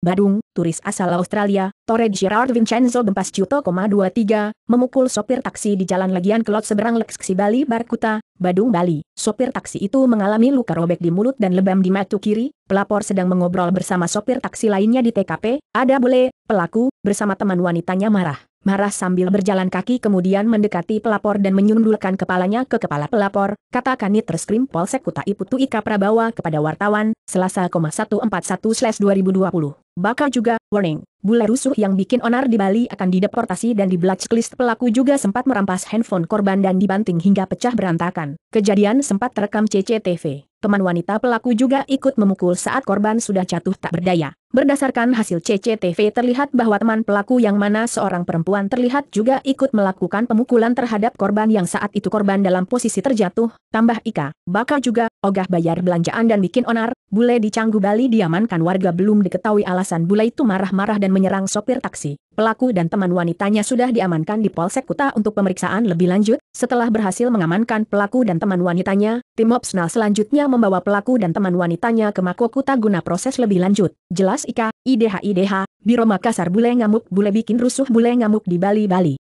Badung, turis asal Australia, Torre Gerard Vincenzo Gempas Juto, 23, memukul sopir taksi di jalan Legian Kelot seberang Leksi Bali Barkuta, Badung, Bali. Sopir taksi itu mengalami luka robek di mulut dan lebam di mata kiri, pelapor sedang mengobrol bersama sopir taksi lainnya di TKP, ada bule, pelaku, bersama teman wanitanya marah marah sambil berjalan kaki kemudian mendekati pelapor dan menyundulkan kepalanya ke kepala pelapor, kata Kanit Reskrim Polsek Kutai Putu Ika Prabawa kepada wartawan, Selasa 141-2020. Bakal juga, warning, bule rusuh yang bikin onar di Bali akan dideportasi dan di blacklist pelaku juga sempat merampas handphone korban dan dibanting hingga pecah berantakan. Kejadian sempat terekam CCTV. Teman wanita pelaku juga ikut memukul saat korban sudah jatuh tak berdaya. Berdasarkan hasil CCTV terlihat bahwa teman pelaku yang mana seorang perempuan terlihat juga ikut melakukan pemukulan terhadap korban yang saat itu korban dalam posisi terjatuh, tambah Ika, bakal juga, ogah bayar belanjaan dan bikin onar, Bule di Canggu Bali diamankan warga belum diketahui alasan bule itu marah-marah dan menyerang sopir taksi. Pelaku dan teman wanitanya sudah diamankan di Polsek Kuta untuk pemeriksaan lebih lanjut. Setelah berhasil mengamankan pelaku dan teman wanitanya, tim Opsnal selanjutnya membawa pelaku dan teman wanitanya ke Mako Kuta guna proses lebih lanjut. Jelas Ika, IDH IDH, Biro Makassar bule ngamuk bule bikin rusuh bule ngamuk di Bali Bali.